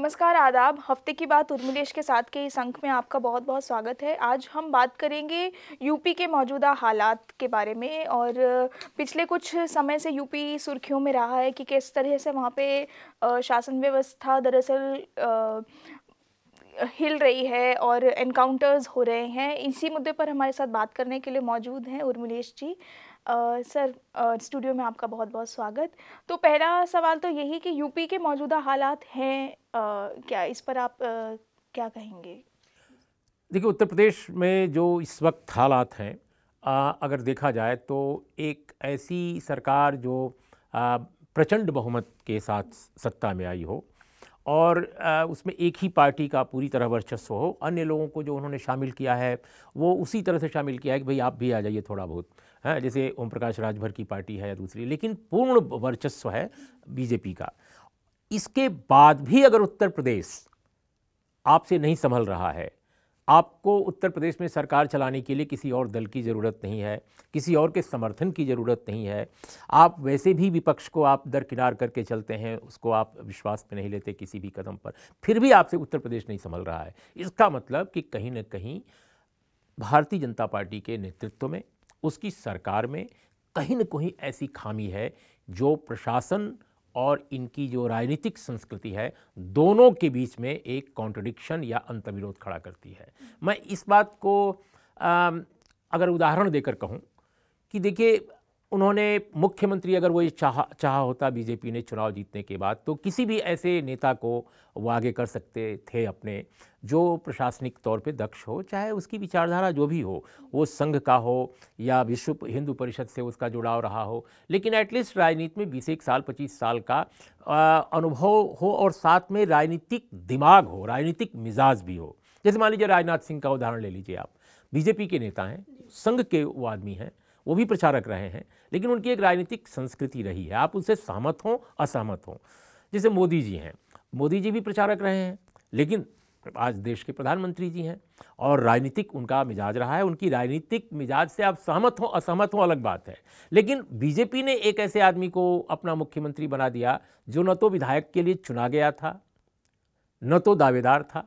नमस्कार आदाब हफ्ते की बात उर्मिलेश के साथ के इस अंक में आपका बहुत बहुत स्वागत है आज हम बात करेंगे यूपी के मौजूदा हालात के बारे में और पिछले कुछ समय से यूपी सुर्खियों में रहा है कि किस तरह से वहाँ पे शासन व्यवस्था दरअसल हिल रही है और एनकाउंटर्स हो रहे हैं इसी मुद्दे पर हमारे साथ बात करने के लिए मौजूद हैं उर्मिलेश जी सर स्टूडियो में आपका बहुत बहुत स्वागत तो पहला सवाल तो यही कि यूपी के मौजूदा हालात हैं क्या इस पर आप क्या कहेंगे देखिए उत्तर प्रदेश में जो इस वक्त हालात हैं अगर देखा जाए तो एक ऐसी सरकार जो प्रचंड बहुमत के साथ सत्ता में आई हो और उसमें एक ही पार्टी का पूरी तरह वर्चस्व हो अन्य लोगों को जो उन्होंने शामिल किया है वो उसी तरह से शामिल किया है कि भाई आप भी आ जाइए थोड़ा बहुत है हाँ, जैसे ओम प्रकाश राजभर की पार्टी है या दूसरी लेकिन पूर्ण वर्चस्व है बीजेपी का इसके बाद भी अगर उत्तर प्रदेश आपसे नहीं संभल रहा है आपको उत्तर प्रदेश में सरकार चलाने के लिए किसी और दल की ज़रूरत नहीं है किसी और के समर्थन की ज़रूरत नहीं है आप वैसे भी विपक्ष को आप दरकिनार करके चलते हैं उसको आप विश्वास में नहीं लेते किसी भी कदम पर फिर भी आपसे उत्तर प्रदेश नहीं संभल रहा है इसका मतलब कि कहीं ना कहीं भारतीय जनता पार्टी के नेतृत्व में उसकी सरकार में कहीं न कहीं ऐसी खामी है जो प्रशासन और इनकी जो राजनीतिक संस्कृति है दोनों के बीच में एक कॉन्ट्रडिक्शन या अंतविरोध खड़ा करती है मैं इस बात को आ, अगर उदाहरण देकर कहूँ कि देखिए उन्होंने मुख्यमंत्री अगर वो ये चाह चाहा होता बीजेपी ने चुनाव जीतने के बाद तो किसी भी ऐसे नेता को वो आगे कर सकते थे अपने जो प्रशासनिक तौर पे दक्ष हो चाहे उसकी विचारधारा जो भी हो वो संघ का हो या विश्व हिंदू परिषद से उसका जुड़ाव रहा हो लेकिन एटलीस्ट राजनीति में बीस एक साल पच्चीस साल का अनुभव हो और साथ में राजनीतिक दिमाग हो राजनीतिक मिजाज भी हो जैसे मान लीजिए राजनाथ सिंह का उदाहरण ले लीजिए आप बीजेपी के नेता हैं संघ के वो आदमी हैं वो भी प्रचारक रहे हैं लेकिन उनकी एक राजनीतिक संस्कृति रही है आप उनसे सहमत हों असहमत हों जैसे मोदी जी हैं मोदी जी भी प्रचारक रहे हैं लेकिन आज देश के प्रधानमंत्री जी हैं और राजनीतिक उनका मिजाज रहा है उनकी राजनीतिक मिजाज से आप सहमत हों असहमत हों अलग बात है लेकिन बीजेपी ने एक ऐसे आदमी को अपना मुख्यमंत्री बना दिया जो न तो विधायक के लिए चुना गया था न तो दावेदार था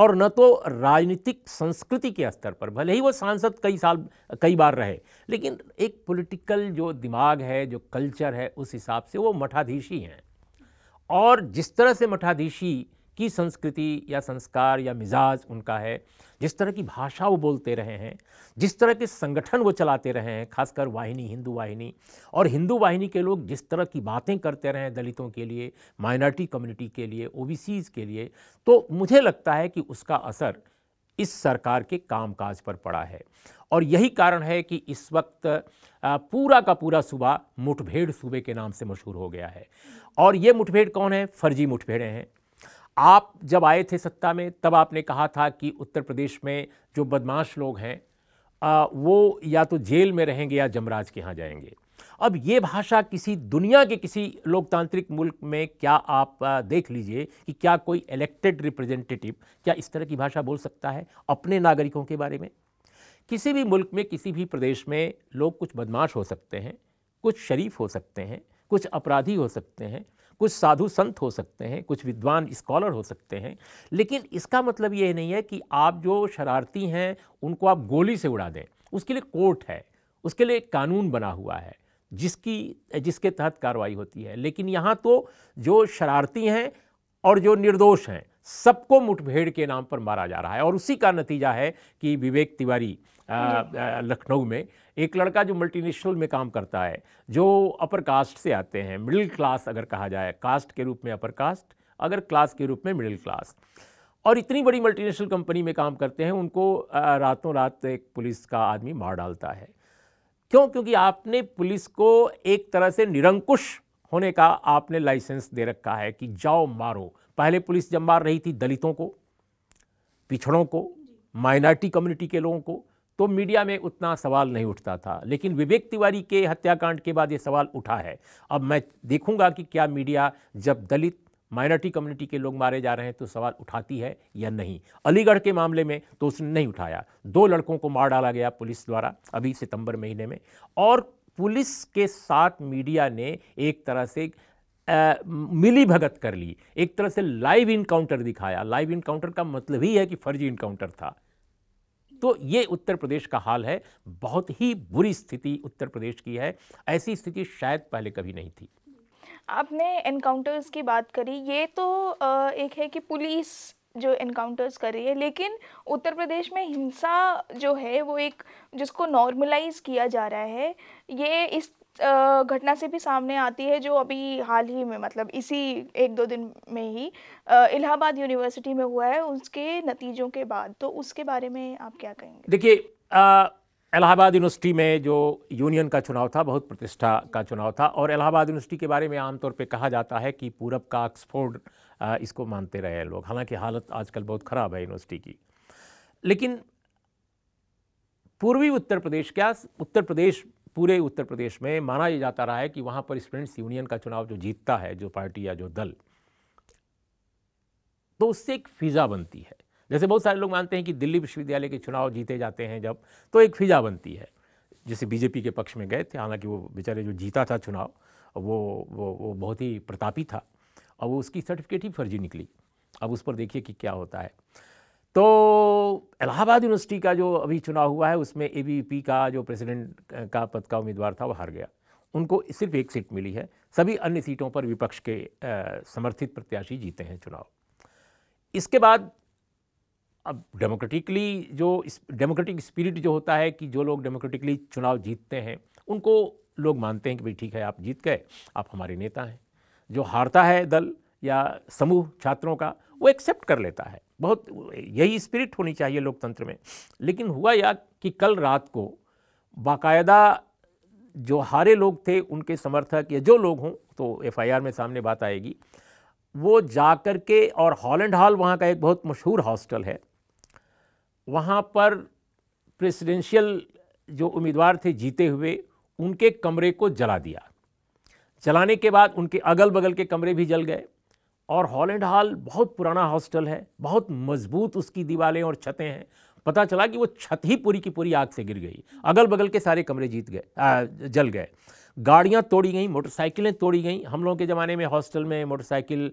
और न तो राजनीतिक संस्कृति के स्तर पर भले ही वो सांसद कई साल कई बार रहे लेकिन एक पॉलिटिकल जो दिमाग है जो कल्चर है उस हिसाब से वो मठाधीशी हैं और जिस तरह से मठाधीशी की संस्कृति या संस्कार या मिजाज उनका है जिस तरह की भाषा वो बोलते रहे हैं जिस तरह के संगठन वो चलाते रहे हैं खासकर वाहिनी हिंदू वाहिनी और हिंदू वाहिनी के लोग जिस तरह की बातें करते रहे हैं दलितों के लिए माइनॉरिटी कम्युनिटी के लिए ओ के लिए तो मुझे लगता है कि उसका असर इस सरकार के कामकाज पर पड़ा है और यही कारण है कि इस वक्त पूरा का पूरा सूबा मुठभेड़ सूबे के नाम से मशहूर हो गया है और ये मुठभेड़ कौन है फर्जी मुठभेड़ें हैं आप जब आए थे सत्ता में तब आपने कहा था कि उत्तर प्रदेश में जो बदमाश लोग हैं वो या तो जेल में रहेंगे या जमराज के यहाँ जाएंगे अब ये भाषा किसी दुनिया के किसी लोकतांत्रिक मुल्क में क्या आप देख लीजिए कि क्या कोई इलेक्टेड रिप्रेजेंटेटिव क्या इस तरह की भाषा बोल सकता है अपने नागरिकों के बारे में किसी भी मुल्क में किसी भी प्रदेश में लोग कुछ बदमाश हो सकते हैं कुछ शरीफ हो सकते हैं कुछ अपराधी हो सकते हैं कुछ साधु संत हो सकते हैं कुछ विद्वान स्कॉलर हो सकते हैं लेकिन इसका मतलब ये नहीं है कि आप जो शरारती हैं उनको आप गोली से उड़ा दें उसके लिए कोर्ट है उसके लिए कानून बना हुआ है जिसकी जिसके तहत कार्रवाई होती है लेकिन यहाँ तो जो शरारती हैं और जो निर्दोष हैं सबको मुठभेड़ के नाम पर मारा जा रहा है और उसी का नतीजा है कि विवेक तिवारी लखनऊ में एक लड़का जो मल्टीनेशनल में काम करता है जो अपर कास्ट से आते हैं मिडिल क्लास अगर कहा जाए कास्ट के रूप में अपर कास्ट अगर क्लास के रूप में मिडिल क्लास और इतनी बड़ी मल्टीनेशनल कंपनी में काम करते हैं उनको रातों रात एक पुलिस का आदमी मार डालता है क्यों क्योंकि आपने पुलिस को एक तरह से निरंकुश होने का आपने लाइसेंस दे रखा है कि जाओ मारो पहले पुलिस जब मार रही थी दलितों को पिछड़ों को माइनॉरिटी कम्युनिटी के लोगों को तो मीडिया में उतना सवाल नहीं उठता था लेकिन विवेक तिवारी के हत्याकांड के बाद ये सवाल उठा है अब मैं देखूंगा कि क्या मीडिया जब दलित माइनॉरिटी कम्युनिटी के लोग मारे जा रहे हैं तो सवाल उठाती है या नहीं अलीगढ़ के मामले में तो उसने नहीं उठाया दो लड़कों को मार डाला गया पुलिस द्वारा अभी सितंबर महीने में और पुलिस के साथ मीडिया ने एक तरह से मिली भगत कर ली एक तरह से लाइव इनकाउंटर दिखाया लाइव इनकाउंटर का मतलब ही है कि फर्जी इनकाउंटर था तो ये उत्तर प्रदेश का हाल है बहुत ही बुरी स्थिति उत्तर प्रदेश की है ऐसी स्थिति शायद पहले कभी नहीं थी आपने एनकाउंटर्स की बात करी ये तो एक है कि पुलिस जो इनकाउंटर्स कर रही है लेकिन उत्तर प्रदेश में हिंसा जो है वो एक जिसको नॉर्मलाइज किया जा रहा है ये इस घटना से भी सामने आती है जो अभी हाल ही में मतलब इसी एक दो दिन में ही इलाहाबाद यूनिवर्सिटी में हुआ है उसके नतीजों के बाद तो उसके बारे में आप क्या कहेंगे देखिए इलाहाबाद यूनिवर्सिटी में जो यूनियन का चुनाव था बहुत प्रतिष्ठा का चुनाव था और इलाहाबाद यूनिवर्सिटी के बारे में आमतौर पर कहा जाता है कि पूरब का ऑक्सफोर्ड इसको मानते रहे लोग हालांकि हालत आजकल बहुत ख़राब है यूनिवर्सिटी की लेकिन पूर्वी उत्तर प्रदेश क्या उत्तर प्रदेश पूरे उत्तर प्रदेश में माना यह जाता रहा है कि वहाँ पर स्टूडेंट्स यूनियन का चुनाव जो जीतता है जो पार्टी या जो दल तो उससे एक फिज़ा बनती है जैसे बहुत सारे लोग मानते हैं कि दिल्ली विश्वविद्यालय के चुनाव जीते जाते हैं जब तो एक फिज़ा बनती है जैसे बीजेपी के पक्ष में गए थे हालांकि वो बेचारे जो जीता था चुनाव वो वो वो बहुत ही प्रतापी था अब वो उसकी सर्टिफिकेट ही फर्जी निकली अब उस पर देखिए कि क्या होता है तो इलाहाबाद यूनिवर्सिटी का जो अभी चुनाव हुआ है उसमें ए का जो प्रेसिडेंट का पद का उम्मीदवार था वो हार गया उनको सिर्फ एक सीट मिली है सभी अन्य सीटों पर विपक्ष के समर्थित प्रत्याशी जीते हैं चुनाव इसके बाद अब डेमोक्रेटिकली जो डेमोक्रेटिक स्पिरिट जो होता है कि जो लोग डेमोक्रेटिकली चुनाव जीतते हैं उनको लोग मानते हैं कि भाई ठीक है आप जीत गए आप हमारे नेता हैं जो हारता है दल या समूह छात्रों का वो एक्सेप्ट कर लेता है बहुत यही स्पिरिट होनी चाहिए लोकतंत्र में लेकिन हुआ या कि कल रात को बाकायदा जो हारे लोग थे उनके समर्थक या जो लोग हों तो एफआईआर में सामने बात आएगी वो जा कर के और हॉलैंड हॉल वहाँ का एक बहुत मशहूर हॉस्टल है वहाँ पर प्रेसिडेंशियल जो उम्मीदवार थे जीते हुए उनके कमरे को जला दिया चलाने के बाद उनके अगल बगल के कमरे भी जल गए और हॉलैंड हॉल बहुत पुराना हॉस्टल है बहुत मजबूत उसकी दीवारें और छतें हैं पता चला कि वो छत ही पूरी की पूरी आग से गिर गई अगल बगल के सारे कमरे जीत गए जल गए गाड़ियाँ तोड़ी गई मोटरसाइकिलें तोड़ी गई हम लोगों के ज़माने में हॉस्टल में मोटरसाइकिल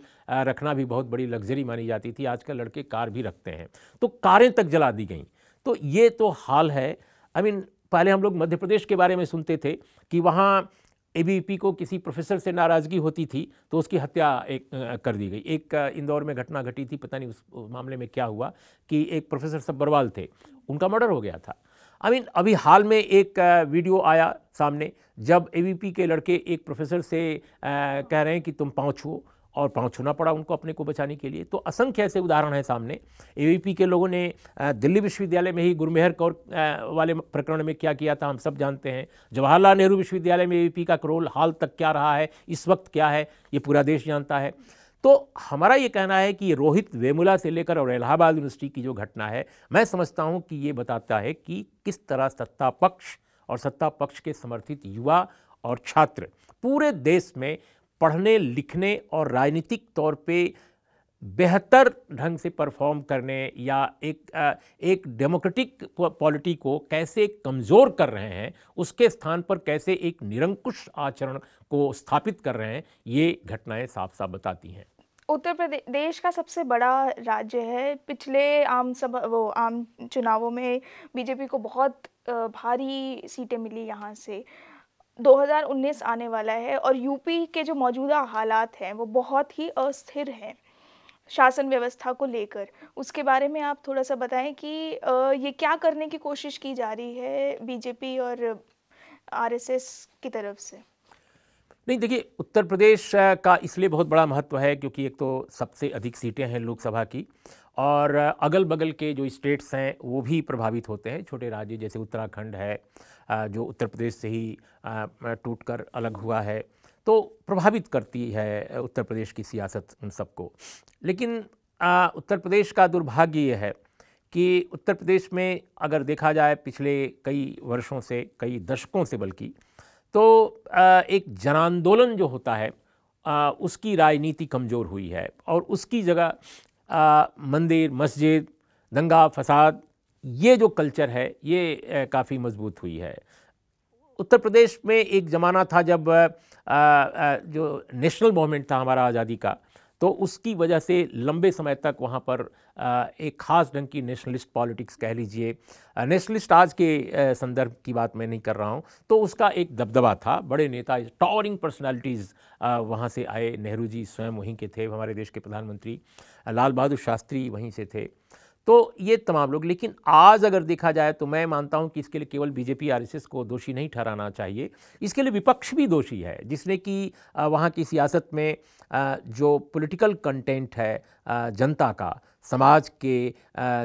रखना भी बहुत बड़ी लग्जरी मानी जाती थी आजकल लड़के कार भी रखते हैं तो कारें तक जला दी गई तो ये तो हाल है आई I मीन mean, पहले हम लोग मध्य प्रदेश के बारे में सुनते थे कि वहाँ ए को किसी प्रोफेसर से नाराज़गी होती थी तो उसकी हत्या एक कर दी गई एक इंदौर में घटना घटी थी पता नहीं उस मामले में क्या हुआ कि एक प्रोफेसर सब्बरवाल थे उनका मर्डर हो गया था आई मीन अभी हाल में एक वीडियो आया सामने जब ए के लड़के एक प्रोफेसर से कह रहे हैं कि तुम पहुँचो और पाँव छूना पड़ा उनको अपने को बचाने के लिए तो असंख्य ऐसे उदाहरण हैं सामने ए के लोगों ने दिल्ली विश्वविद्यालय में ही गुरमेहर कौर वाले प्रकरण में क्या किया था हम सब जानते हैं जवाहरलाल नेहरू विश्वविद्यालय में ए का रोल हाल तक क्या रहा है इस वक्त क्या है ये पूरा देश जानता है तो हमारा ये कहना है कि रोहित वेमुला से लेकर और इलाहाबाद यूनिवर्सिटी की जो घटना है मैं समझता हूँ कि ये बताता है कि किस तरह सत्ता पक्ष और सत्ता पक्ष के समर्थित युवा और छात्र पूरे देश में पढ़ने लिखने और राजनीतिक तौर पे बेहतर ढंग से परफॉर्म करने या एक एक डेमोक्रेटिक पॉलिटी को कैसे कमज़ोर कर रहे हैं उसके स्थान पर कैसे एक निरंकुश आचरण को स्थापित कर रहे हैं ये घटनाएं साफ साफ बताती हैं उत्तर प्रदेश का सबसे बड़ा राज्य है पिछले आम सब वो आम चुनावों में बीजेपी को बहुत भारी सीटें मिली यहाँ से 2019 आने वाला है और यूपी के जो मौजूदा हालात हैं वो बहुत ही अस्थिर हैं शासन व्यवस्था को लेकर उसके बारे में आप थोड़ा सा बताएं कि ये क्या करने की कोशिश की जा रही है बीजेपी और आरएसएस की तरफ से नहीं देखिए उत्तर प्रदेश का इसलिए बहुत बड़ा महत्व है क्योंकि एक तो सबसे अधिक सीटें हैं लोकसभा की और अगल बगल के जो स्टेट्स हैं वो भी प्रभावित होते हैं छोटे राज्य जैसे उत्तराखंड है जो उत्तर प्रदेश से ही टूट कर अलग हुआ है तो प्रभावित करती है उत्तर प्रदेश की सियासत उन सबको लेकिन उत्तर प्रदेश का दुर्भाग्य ये है कि उत्तर प्रदेश में अगर देखा जाए पिछले कई वर्षों से कई दशकों से बल्कि तो एक जन आंदोलन जो होता है उसकी राजनीति कमज़ोर हुई है और उसकी जगह मंदिर मस्जिद दंगा फसाद ये जो कल्चर है ये काफ़ी मजबूत हुई है उत्तर प्रदेश में एक ज़माना था जब जो नेशनल मोमेंट था हमारा आज़ादी का तो उसकी वजह से लंबे समय तक वहाँ पर एक ख़ास ढंग की नेशनलिस्ट पॉलिटिक्स कह लीजिए नेशनलिस्ट आज के संदर्भ की बात मैं नहीं कर रहा हूँ तो उसका एक दबदबा था बड़े नेता टॉवरिंग पर्सनालिटीज़ वहाँ से आए नेहरू जी स्वयं वहीं के थे हमारे देश के प्रधानमंत्री लाल बहादुर शास्त्री वहीं से थे तो ये तमाम लोग लेकिन आज अगर देखा जाए तो मैं मानता हूं कि इसके लिए केवल बीजेपी आरएसएस को दोषी नहीं ठहराना चाहिए इसके लिए विपक्ष भी दोषी है जिसने कि वहाँ की सियासत में जो पॉलिटिकल कंटेंट है जनता का समाज के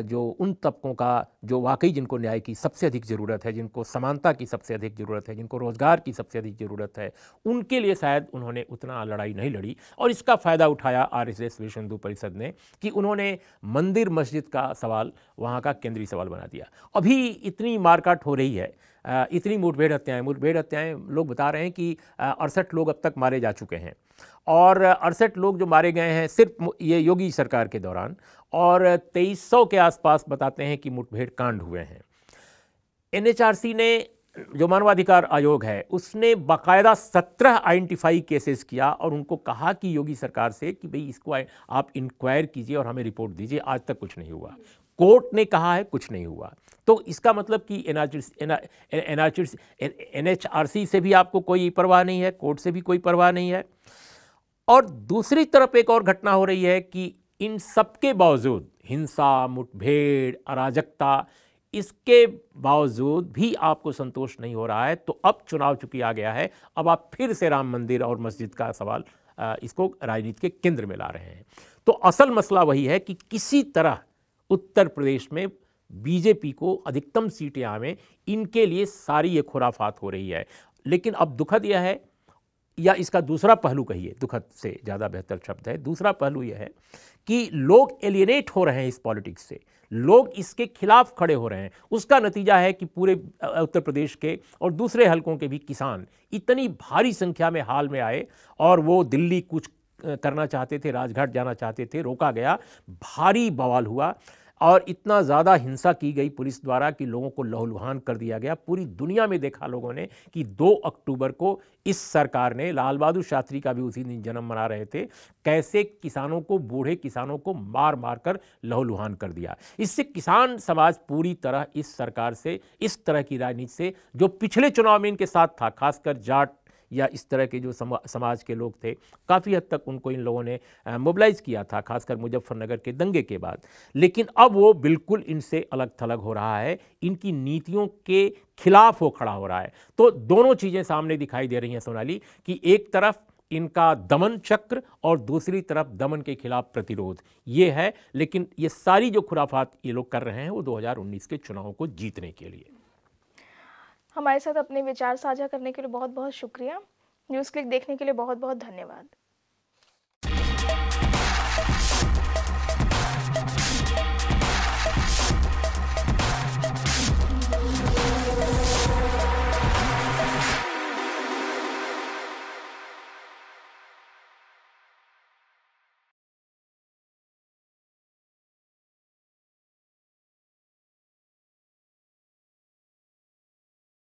जो उन तबकों का जो वाकई जिनको न्याय की सबसे अधिक ज़रूरत है जिनको समानता की सबसे अधिक ज़रूरत है जिनको रोज़गार की सबसे अधिक ज़रूरत है उनके लिए शायद उन्होंने उतना लड़ाई नहीं लड़ी और इसका फ़ायदा उठाया आर एस एस विश्व हिंदू परिषद ने कि उन्होंने मंदिर मस्जिद का सवाल वहाँ का केंद्रीय सवाल बना दिया अभी इतनी मारकाट हो रही है इतनी मुठभेड़ हत्याएं मुठभेड़ हत्याएं लोग बता रहे हैं कि अड़सठ लोग अब तक मारे जा चुके हैं और अड़सठ लोग जो मारे गए हैं सिर्फ ये योगी सरकार के दौरान और सौ के आसपास बताते हैं कि मुठभेड़ कांड हुए हैं एन ने जो मानवाधिकार आयोग है उसने बाकायदा सत्रह आइडेंटिफाई केसेस किया और उनको कहा कि योगी सरकार से कि भाई इसको आप इंक्वायर कीजिए और हमें रिपोर्ट दीजिए आज तक कुछ नहीं हुआ कोर्ट ने कहा है कुछ नहीं हुआ तो इसका मतलब कि एन एच से भी आपको कोई परवाह नहीं है कोर्ट से भी कोई परवाह नहीं है और दूसरी तरफ एक और घटना हो रही है कि इन सबके बावजूद हिंसा मुठभेड़ अराजकता इसके बावजूद भी आपको संतोष नहीं हो रहा है तो अब चुनाव चुकी आ गया है अब आप फिर से राम मंदिर और मस्जिद का सवाल इसको राजनीति के केंद्र में ला रहे हैं तो असल मसला वही है कि किसी तरह उत्तर प्रदेश में बीजेपी को अधिकतम सीटें आवें इनके लिए सारी ये खुराफात हो रही है लेकिन अब दुखद यह है या इसका दूसरा पहलू कहिए दुखद से ज़्यादा बेहतर शब्द है दूसरा पहलू यह है कि लोग एलिनेट हो रहे हैं इस पॉलिटिक्स से लोग इसके खिलाफ खड़े हो रहे हैं उसका नतीजा है कि पूरे उत्तर प्रदेश के और दूसरे हलकों के भी किसान इतनी भारी संख्या में हाल में आए और वो दिल्ली कुछ करना चाहते थे राजघाट जाना चाहते थे रोका गया भारी बवाल हुआ और इतना ज़्यादा हिंसा की गई पुलिस द्वारा कि लोगों को लहूलुहान कर दिया गया पूरी दुनिया में देखा लोगों ने कि 2 अक्टूबर को इस सरकार ने लाल बहादुर शास्त्री का भी उसी दिन जन्म मना रहे थे कैसे किसानों को बूढ़े किसानों को मार मार कर लहूलुहान कर दिया इससे किसान समाज पूरी तरह इस सरकार से इस तरह की राजनीति से जो पिछले चुनाव में इनके साथ था खासकर जाट या इस तरह के जो समाज के लोग थे काफ़ी हद तक उनको इन लोगों ने मोबलाइज किया था खासकर मुजफ्फरनगर के दंगे के बाद लेकिन अब वो बिल्कुल इनसे अलग थलग हो रहा है इनकी नीतियों के खिलाफ वो खड़ा हो रहा है तो दोनों चीज़ें सामने दिखाई दे रही हैं सोनाली कि एक तरफ इनका दमन चक्र और दूसरी तरफ दमन के खिलाफ प्रतिरोध ये है लेकिन ये सारी जो खुराफात ये लोग कर रहे हैं वो 2019 के चुनाव को जीतने के लिए हमारे साथ अपने विचार साझा करने के लिए बहुत बहुत शुक्रिया न्यूज़ क्लिक देखने के लिए बहुत बहुत धन्यवाद